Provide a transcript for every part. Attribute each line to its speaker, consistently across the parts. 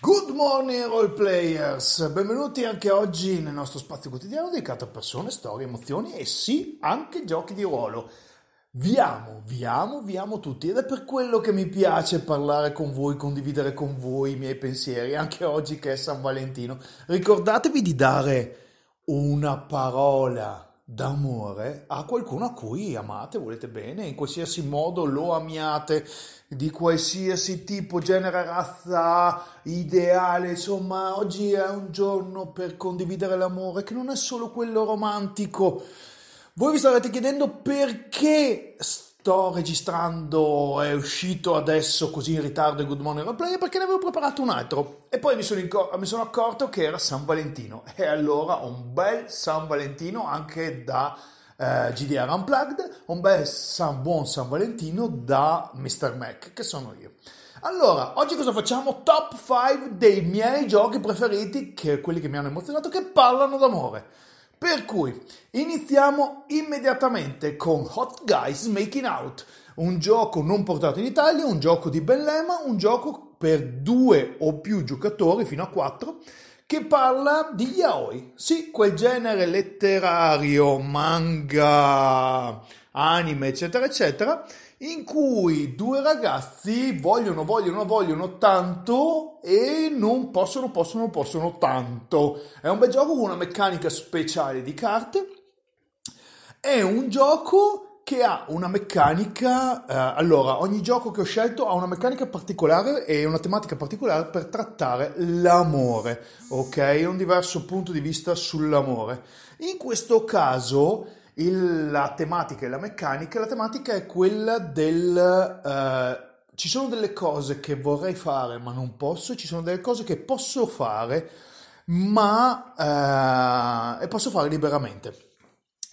Speaker 1: Good morning role players, benvenuti anche oggi nel nostro spazio quotidiano dedicato a persone, storie, emozioni e sì, anche giochi di ruolo. Vi amo, vi amo, vi amo tutti ed è per quello che mi piace parlare con voi, condividere con voi i miei pensieri, anche oggi che è San Valentino. Ricordatevi di dare una parola d'amore a qualcuno a cui amate, volete bene, in qualsiasi modo lo amiate, di qualsiasi tipo, genere, razza, ideale, insomma, oggi è un giorno per condividere l'amore che non è solo quello romantico. Voi vi starete chiedendo perché st- sto registrando, è uscito adesso così in ritardo il Good Morning Roleplay perché ne avevo preparato un altro e poi mi sono, inco- mi sono, accorto che era San Valentino e allora un bel San Valentino anche da eh, GDR Unplugged, un bel San buon San Valentino da Mr. Mac che sono io. Allora, oggi cosa facciamo? Top 5 dei miei giochi preferiti, che quelli che mi hanno emozionato, che parlano d'amore. Per cui iniziamo immediatamente con Hot Guys Making Out, un gioco non portato in Italia, un gioco di Ben un gioco per due o più giocatori, fino a quattro, che parla di yaoi, sì, quel genere letterario, manga, anime, eccetera, eccetera, in cui due ragazzi vogliono, vogliono, vogliono tanto e non possono, possono, possono tanto. È un bel gioco con una meccanica speciale di carte. È un gioco che ha una meccanica. Eh, allora, ogni gioco che ho scelto ha una meccanica particolare e una tematica particolare per trattare l'amore, ok? Un diverso punto di vista sull'amore. In questo caso il, la tematica e la meccanica, la tematica è quella del... Uh, ci sono delle cose che vorrei fare ma non posso, ci sono delle cose che posso fare ma eh, e posso fare liberamente.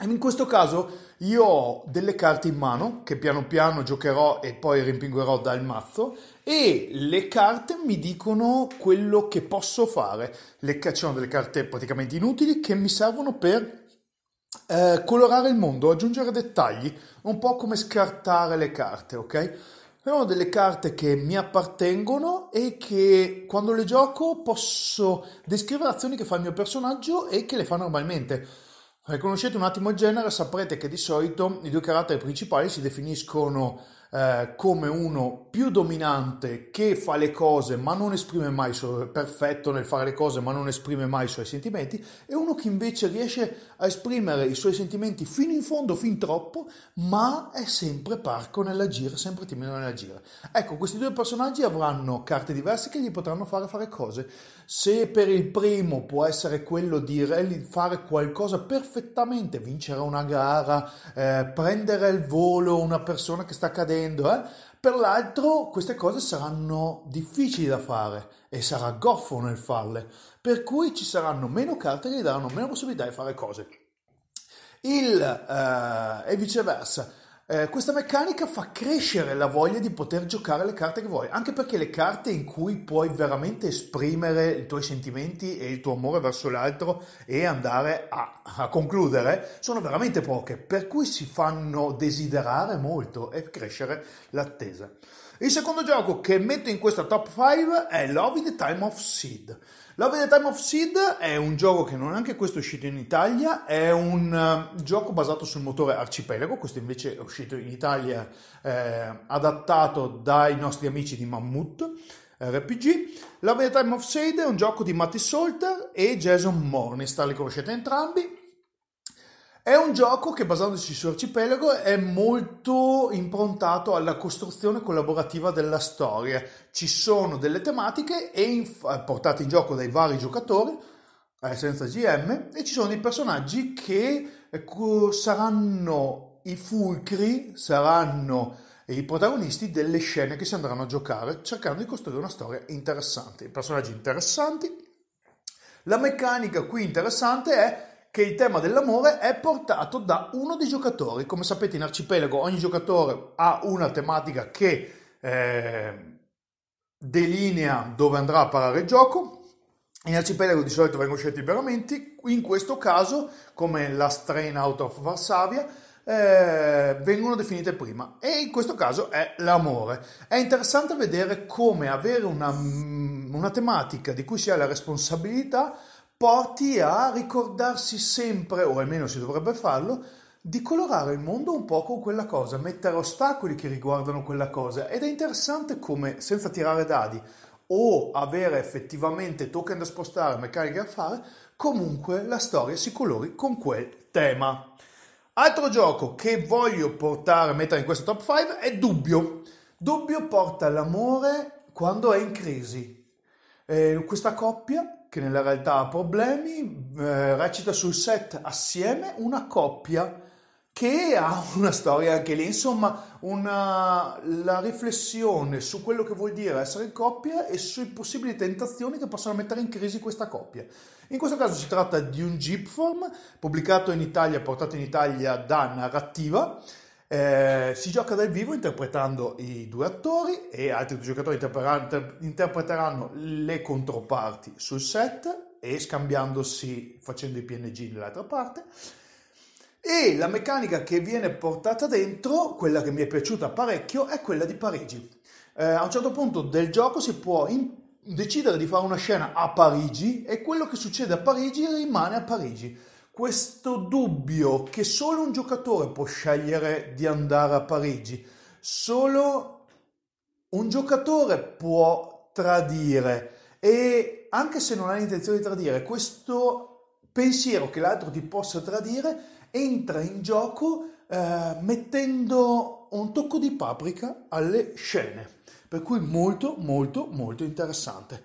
Speaker 1: in questo caso io ho delle carte in mano che piano piano giocherò e poi rimpinguerò dal mazzo e le carte mi dicono quello che posso fare. Le, ci sono delle carte praticamente inutili che mi servono per eh, colorare il mondo, aggiungere dettagli, un po' come scartare le carte, ok? Sono delle carte che mi appartengono e che quando le gioco posso descrivere azioni che fa il mio personaggio e che le fa normalmente. Se conoscete un attimo il genere, saprete che di solito i due caratteri principali si definiscono eh, come uno più dominante che fa le cose ma non esprime mai, suo, perfetto nel fare le cose ma non esprime mai i suoi sentimenti, e uno che invece riesce a esprimere i suoi sentimenti fino in fondo, fin troppo, ma è sempre parco nell'agire, sempre timido nell'agire. Ecco, questi due personaggi avranno carte diverse che gli potranno fare fare cose. Se per il primo può essere quello di fare qualcosa perfettamente, vincere una gara, eh, prendere il volo una persona che sta cadendo, tremendo, eh? Per l'altro queste cose saranno difficili da fare e sarà goffo nel farle, per cui ci saranno meno carte che gli daranno meno possibilità di fare cose. Il, eh, e viceversa, eh, questa meccanica fa crescere la voglia di poter giocare le carte che vuoi, anche perché le carte in cui puoi veramente esprimere i tuoi sentimenti e il tuo amore verso l'altro e andare a, a concludere sono veramente poche, per cui si fanno desiderare molto e crescere l'attesa. Il secondo gioco che metto in questa top 5 è Love in the Time of Seed. Love the Time of Seed è un gioco che non è anche questo uscito in Italia, è un eh, gioco basato sul motore Arcipelago, questo invece è uscito in Italia eh, adattato dai nostri amici di Mammut. RPG. Love the Time of Seed è un gioco di Matty Salter e Jason Morningstar, li conoscete entrambi, è un gioco che basandosi su Arcipelago è molto improntato alla costruzione collaborativa della storia. Ci sono delle tematiche inf- eh, portate in gioco dai vari giocatori, eh, senza GM, e ci sono dei personaggi che ecco, saranno i fulcri, saranno i protagonisti delle scene che si andranno a giocare, cercando di costruire una storia interessante. I personaggi interessanti. La meccanica qui interessante è che il tema dell'amore è portato da uno dei giocatori. Come sapete in arcipelago ogni giocatore ha una tematica che eh, delinea dove andrà a parare il gioco. In arcipelago di solito vengono scelti i veramente, in questo caso, come la Strain Out of Varsavia, eh, vengono definite prima e in questo caso è l'amore. È interessante vedere come avere una, mm, una tematica di cui si ha la responsabilità porti a ricordarsi sempre, o almeno si dovrebbe farlo, di colorare il mondo un po' con quella cosa, mettere ostacoli che riguardano quella cosa. Ed è interessante come, senza tirare dadi o avere effettivamente token da spostare, meccaniche da fare, comunque la storia si colori con quel tema. Altro gioco che voglio portare, mettere in questo top 5 è Dubbio. Dubbio porta l'amore quando è in crisi. Eh, questa coppia che nella realtà ha problemi, eh, recita sul set assieme una coppia che ha una storia anche lì, insomma, una, la riflessione su quello che vuol dire essere in coppia e sui possibili tentazioni che possono mettere in crisi questa coppia. In questo caso si tratta di un Jeepform pubblicato in Italia, portato in Italia da Narrativa, eh, si gioca dal vivo interpretando i due attori e altri due giocatori interpre- interpreteranno le controparti sul set e scambiandosi facendo i PNG dall'altra parte. E la meccanica che viene portata dentro, quella che mi è piaciuta parecchio, è quella di Parigi. Eh, a un certo punto del gioco si può in- decidere di fare una scena a Parigi e quello che succede a Parigi rimane a Parigi questo dubbio che solo un giocatore può scegliere di andare a Parigi, solo un giocatore può tradire e anche se non hai intenzione di tradire, questo pensiero che l'altro ti possa tradire entra in gioco eh, mettendo un tocco di paprika alle scene, per cui molto molto molto interessante.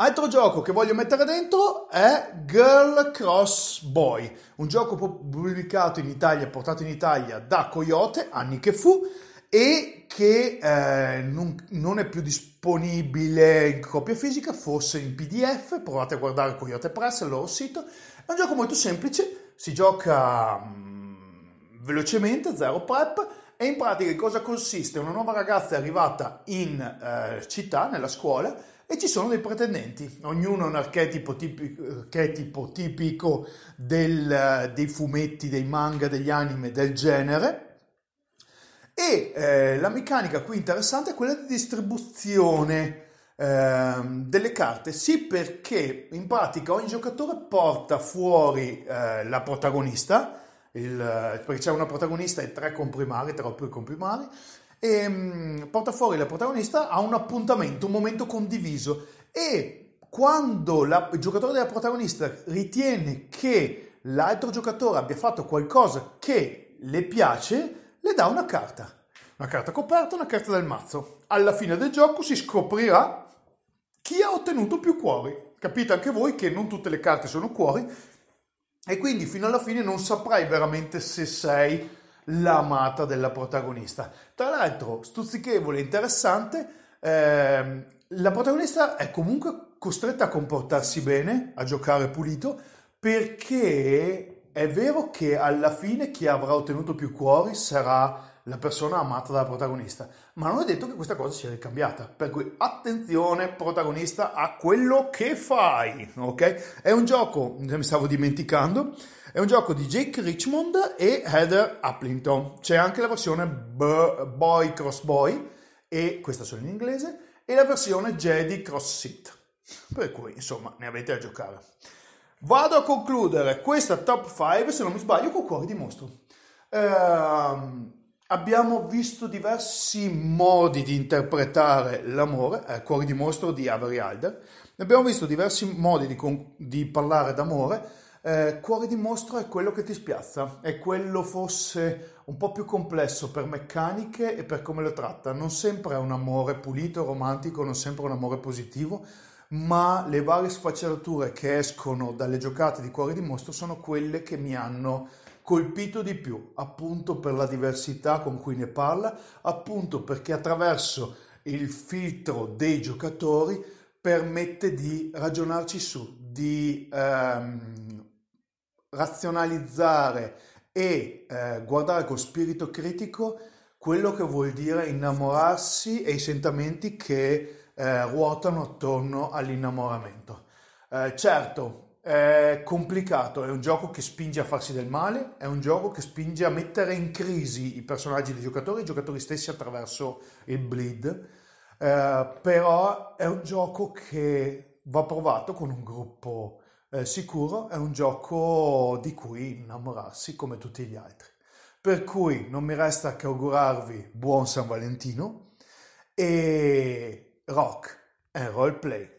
Speaker 1: Altro gioco che voglio mettere dentro è Girl Cross Boy, un gioco pubblicato in Italia, portato in Italia da Coyote, anni che fu, e che eh, non, non, è più disponibile in copia fisica, forse in PDF, provate a guardare Coyote Press, il loro sito. È un gioco molto semplice, si gioca mm, velocemente, zero prep, e in pratica cosa consiste? Una nuova ragazza è arrivata in eh, città, nella scuola, e ci sono dei pretendenti, ognuno è un archetipo tipico, archetipo tipico del, dei fumetti, dei manga, degli anime del genere. E eh, la meccanica qui interessante è quella di distribuzione eh, delle carte, sì perché in pratica ogni giocatore porta fuori eh, la protagonista, il, perché c'è una protagonista e tre comprimari, tre o più comprimari, e ehm, porta fuori la protagonista a un appuntamento, un momento condiviso e quando la, il giocatore della protagonista ritiene che l'altro giocatore abbia fatto qualcosa che le piace, le dà una carta. Una carta coperta, una carta del mazzo. Alla fine del gioco si scoprirà chi ha ottenuto più cuori. Capite anche voi che non tutte le carte sono cuori e quindi fino alla fine non saprai veramente se sei l'amata della protagonista. Tra l'altro, stuzzichevole e interessante, ehm, la protagonista è comunque costretta a comportarsi bene, a giocare pulito, perché è vero che alla fine chi avrà ottenuto più cuori sarà la persona amata dalla protagonista, ma non è detto che questa cosa sia ricambiata, per cui attenzione protagonista a quello che fai, ok? È un gioco, mi stavo dimenticando, è un gioco di Jake Richmond e Heather Applington. c'è anche la versione B- Boy Cross Boy, e questa solo in inglese, e la versione Jedi Cross Seat. per cui insomma ne avete a giocare. Vado a concludere questa top 5, se non mi sbaglio, con Cuori di Mostro. Ehm Abbiamo visto diversi modi di interpretare l'amore, eh, Cuori di mostro di Avery Alder, abbiamo visto diversi modi di, con- di parlare d'amore. Eh, Cuori di mostro è quello che ti spiazza, è quello forse un po' più complesso per meccaniche e per come lo tratta. Non sempre è un amore pulito, romantico, non sempre è un amore positivo, ma le varie sfaccettature che escono dalle giocate di Cuori di mostro sono quelle che mi hanno colpito di più, appunto per la diversità con cui ne parla, appunto perché attraverso il filtro dei giocatori permette di ragionarci su, di ehm, razionalizzare e eh, guardare con spirito critico quello che vuol dire innamorarsi e i sentimenti che eh, ruotano attorno all'innamoramento. Eh, certo, è complicato, è un gioco che spinge a farsi del male, è un gioco che spinge a mettere in crisi i personaggi dei giocatori i giocatori stessi attraverso il bleed, eh, però è un gioco che va provato con un gruppo eh, sicuro, è un gioco di cui innamorarsi come tutti gli altri. Per cui non mi resta che augurarvi buon San Valentino e rock and roll play.